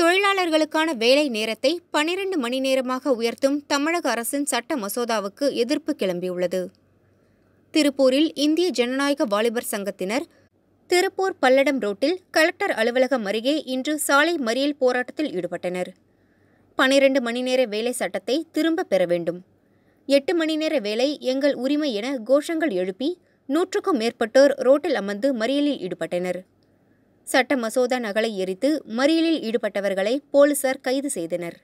தொழிலாளர்களுக்கான வேலை நேரத்தை பனிரெண்டு மணி நேரமாக உயர்த்தும் தமிழக அரசின் சட்ட மசோதாவுக்கு எதிர்ப்பு கிளம்பியுள்ளது திருப்பூரில் இந்திய ஜனநாயக வாலிபர் சங்கத்தினர் திருப்பூர் பல்லடம் ரோட்டில் கலெக்டர் அலுவலகம் அருகே இன்று சாலை மறியல் போராட்டத்தில் ஈடுபட்டனர் பனிரெண்டு மணி நேர வேலை சட்டத்தை திரும்பப் பெற வேண்டும் எட்டு மணி நேர வேலை எங்கள் உரிமை என கோஷங்கள் எழுப்பி நூற்றுக்கும் மேற்பட்டோர் ரோட்டில் அமர்ந்து மறியலில் ஈடுபட்டனர் சட்ட மசோதா நகலை எரித்து மறியலில் ஈடுபட்டவர்களை போலீசார் கைது செய்தனர்